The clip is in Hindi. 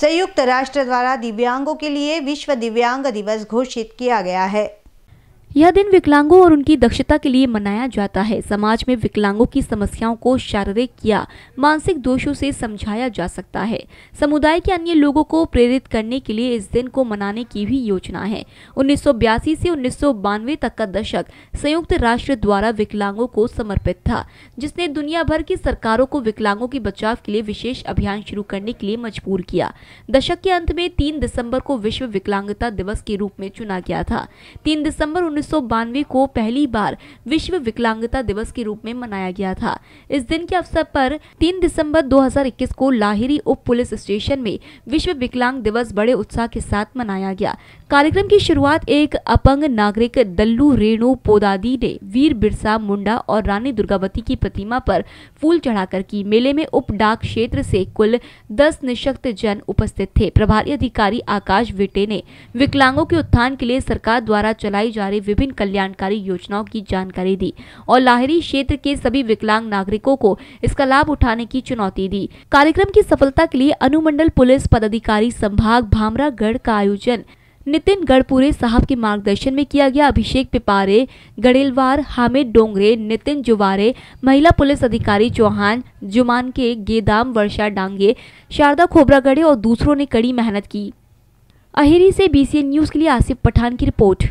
संयुक्त राष्ट्र द्वारा दिव्यांगों के लिए विश्व दिव्यांग दिवस घोषित किया गया है यह दिन विकलांगों और उनकी दक्षता के लिए मनाया जाता है समाज में विकलांगों की समस्याओं को शारीरिक या मानसिक दोषों से समझाया जा सकता है समुदाय के अन्य लोगों को प्रेरित करने के लिए इस दिन को मनाने की भी योजना है 1982 से उन्नीस तक का दशक संयुक्त राष्ट्र द्वारा विकलांगों को समर्पित था जिसने दुनिया भर की सरकारों को विकलांगों के बचाव के लिए विशेष अभियान शुरू करने के लिए मजबूर किया दशक के अंत में तीन दिसम्बर को विश्व विकलांगता दिवस के रूप में चुना गया था तीन दिसम्बर उन्नीस को पहली बार विश्व विकलांगता दिवस के रूप में मनाया गया था इस दिन के अवसर पर 3 दिसंबर 2021 को लाहिरी उप पुलिस स्टेशन में विश्व विकलांग दिवस बड़े उत्साह के साथ मनाया गया कार्यक्रम की शुरुआत एक अपंग नागरिक दल्लू रेणु पोदादी ने वीर बिरसा मुंडा और रानी दुर्गावती की प्रतिमा पर फूल चढ़ाकर की मेले में उप डाक क्षेत्र से कुल दस निशक्त जन उपस्थित थे प्रभारी अधिकारी आकाश विटे ने विकलांगों के उत्थान के लिए सरकार द्वारा चलाई जा रही विभिन्न कल्याणकारी योजनाओं की जानकारी दी और लाहरी क्षेत्र के सभी विकलांग नागरिकों को इसका लाभ उठाने की चुनौती दी कार्यक्रम की सफलता के लिए अनुमंडल पुलिस पदाधिकारी संभाग भामरागढ़ का आयोजन नितिन गढ़पुरे साहब के मार्गदर्शन में किया गया अभिषेक पिपारे गड़ेलवार हामिद डोंगरे नितिन जुवारे महिला पुलिस अधिकारी चौहान जुमान के गेदाम वर्षा डांगे शारदा खोबरागढ़े और दूसरों ने कड़ी मेहनत की अहिरी से बीसीएन न्यूज़ के लिए आसिफ पठान की रिपोर्ट